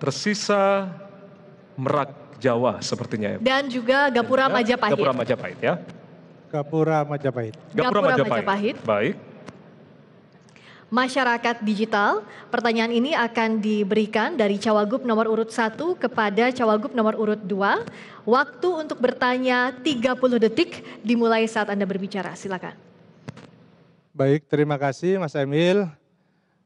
tersisa Merak Jawa sepertinya ya. Dan juga Gapura Majapahit. Gapura Majapahit ya. Gapura Majapahit. Gapura Majapahit. Majapahit. Baik. Masyarakat digital, pertanyaan ini akan diberikan dari Cawagup nomor urut 1 kepada Cawagup nomor urut 2. Waktu untuk bertanya 30 detik dimulai saat Anda berbicara. Silakan. Baik, terima kasih Mas Emil.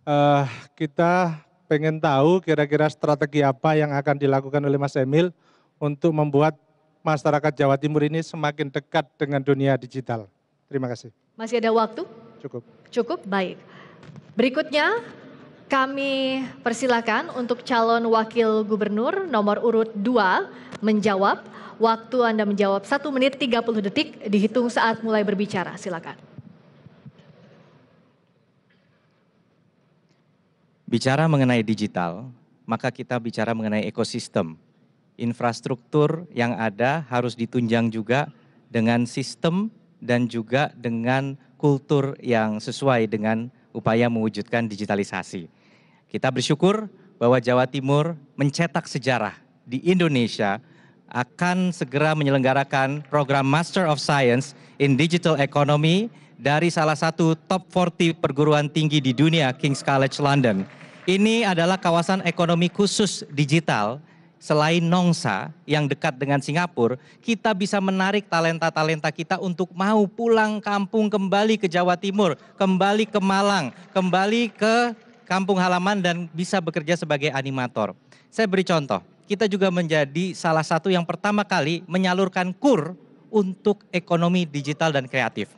Uh, kita pengen tahu kira-kira strategi apa yang akan dilakukan oleh Mas Emil untuk membuat masyarakat Jawa Timur ini semakin dekat dengan dunia digital. Terima kasih. Masih ada waktu? Cukup. Cukup, baik. Berikutnya kami persilakan untuk calon wakil gubernur nomor urut 2 menjawab. Waktu Anda menjawab 1 menit 30 detik dihitung saat mulai berbicara. Silakan. Bicara mengenai digital, maka kita bicara mengenai ekosistem. Infrastruktur yang ada harus ditunjang juga dengan sistem dan juga dengan kultur yang sesuai dengan upaya mewujudkan digitalisasi. Kita bersyukur bahwa Jawa Timur mencetak sejarah di Indonesia akan segera menyelenggarakan program Master of Science in Digital Economy dari salah satu top 40 perguruan tinggi di dunia, King's College London. Ini adalah kawasan ekonomi khusus digital selain Nongsa yang dekat dengan Singapura, kita bisa menarik talenta-talenta kita untuk mau pulang kampung kembali ke Jawa Timur, kembali ke Malang, kembali ke kampung halaman dan bisa bekerja sebagai animator. Saya beri contoh, kita juga menjadi salah satu yang pertama kali menyalurkan KUR untuk ekonomi digital dan kreatif.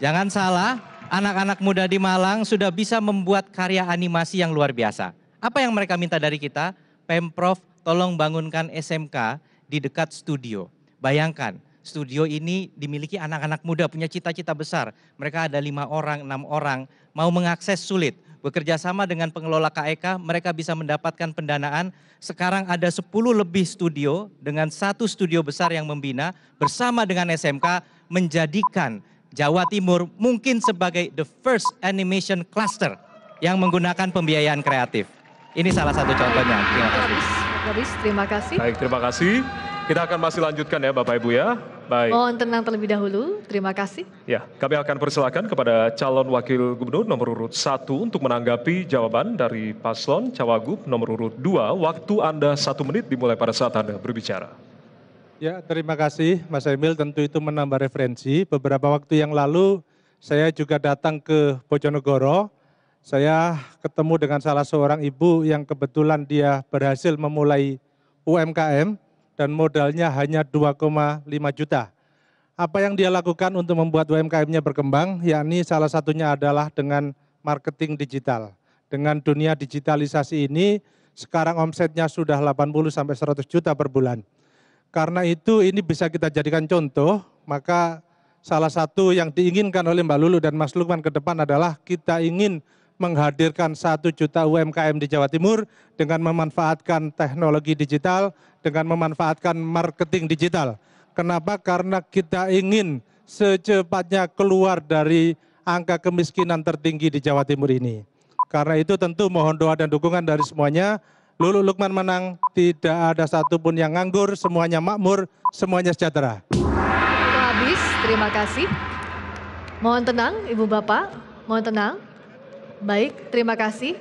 Jangan salah, anak-anak muda di Malang sudah bisa membuat karya animasi yang luar biasa. Apa yang mereka minta dari kita? Pemprov tolong bangunkan SMK di dekat studio. Bayangkan, studio ini dimiliki anak-anak muda punya cita-cita besar. Mereka ada lima orang, enam orang, mau mengakses sulit. Bekerja sama dengan pengelola KEK, e mereka bisa mendapatkan pendanaan. Sekarang ada 10 lebih studio dengan satu studio besar yang membina bersama dengan SMK menjadikan Jawa Timur mungkin sebagai the first animation cluster yang menggunakan pembiayaan kreatif. Ini salah satu contohnya. Terima kasih. terima kasih. Baik, terima kasih. Kita akan masih lanjutkan ya Bapak Ibu ya. Baik. Mohon tenang terlebih dahulu. Terima kasih. Ya, kami akan persilakan kepada calon wakil gubernur nomor urut 1 untuk menanggapi jawaban dari paslon Cawagup nomor urut 2. Waktu Anda satu menit dimulai pada saat Anda berbicara. Ya, terima kasih Mas Emil. Tentu itu menambah referensi. Beberapa waktu yang lalu saya juga datang ke Bojonegoro. Saya ketemu dengan salah seorang ibu yang kebetulan dia berhasil memulai UMKM dan modalnya hanya 2,5 juta. Apa yang dia lakukan untuk membuat UMKM-nya berkembang, yakni salah satunya adalah dengan marketing digital. Dengan dunia digitalisasi ini, sekarang omsetnya sudah 80 sampai 100 juta per bulan. Karena itu ini bisa kita jadikan contoh, maka salah satu yang diinginkan oleh Mbak Lulu dan Mas Lukman ke depan adalah kita ingin menghadirkan satu juta UMKM di Jawa Timur dengan memanfaatkan teknologi digital, dengan memanfaatkan marketing digital. Kenapa? Karena kita ingin secepatnya keluar dari angka kemiskinan tertinggi di Jawa Timur ini. Karena itu tentu mohon doa dan dukungan dari semuanya. Lulu Lukman menang, tidak ada satupun yang nganggur, semuanya makmur, semuanya sejahtera. Habis, terima kasih. Mohon tenang, Ibu Bapak, mohon tenang. Baik, terima kasih.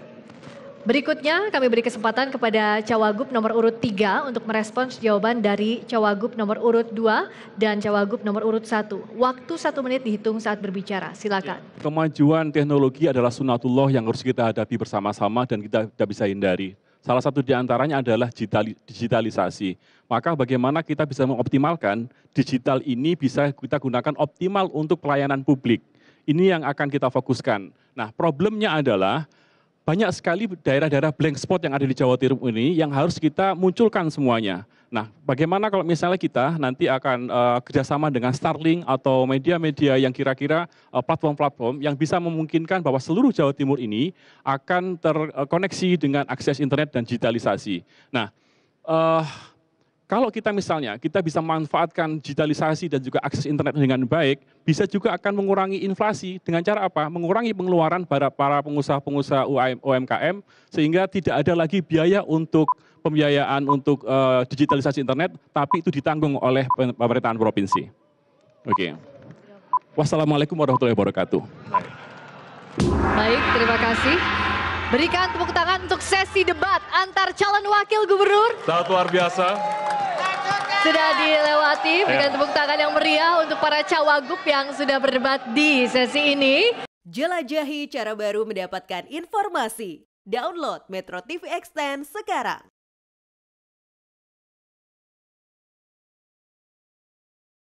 Berikutnya kami beri kesempatan kepada Cawagup nomor urut 3 untuk merespons jawaban dari Cawagup nomor urut 2 dan Cawagup nomor urut 1. Waktu satu menit dihitung saat berbicara, silakan. Kemajuan teknologi adalah sunatullah yang harus kita hadapi bersama-sama dan kita tidak bisa hindari. Salah satu di antaranya adalah digitalisasi. Maka bagaimana kita bisa mengoptimalkan digital ini bisa kita gunakan optimal untuk pelayanan publik. Ini yang akan kita fokuskan. Nah, problemnya adalah banyak sekali daerah-daerah blank spot yang ada di Jawa Timur ini yang harus kita munculkan semuanya. Nah, bagaimana kalau misalnya kita nanti akan uh, kerjasama dengan Starlink atau media-media yang kira-kira uh, platform-platform yang bisa memungkinkan bahwa seluruh Jawa Timur ini akan terkoneksi eh, dengan akses internet dan digitalisasi. Nah, uh, kalau kita misalnya, kita bisa manfaatkan digitalisasi dan juga akses internet dengan baik, bisa juga akan mengurangi inflasi dengan cara apa? Mengurangi pengeluaran para, para pengusaha-pengusaha UMKM sehingga tidak ada lagi biaya untuk pembiayaan untuk uh, digitalisasi internet, tapi itu ditanggung oleh pemerintahan provinsi. Oke. Okay. Wassalamualaikum warahmatullahi wabarakatuh. Baik, terima kasih. Berikan tepuk tangan untuk sesi debat antar calon wakil gubernur. Sangat luar biasa sudah dilewati dengan iya. tepuk tangan yang meriah untuk para cawagup yang sudah berdebat di sesi ini. Jelajahi cara baru mendapatkan informasi. Download Metro TV Extend sekarang.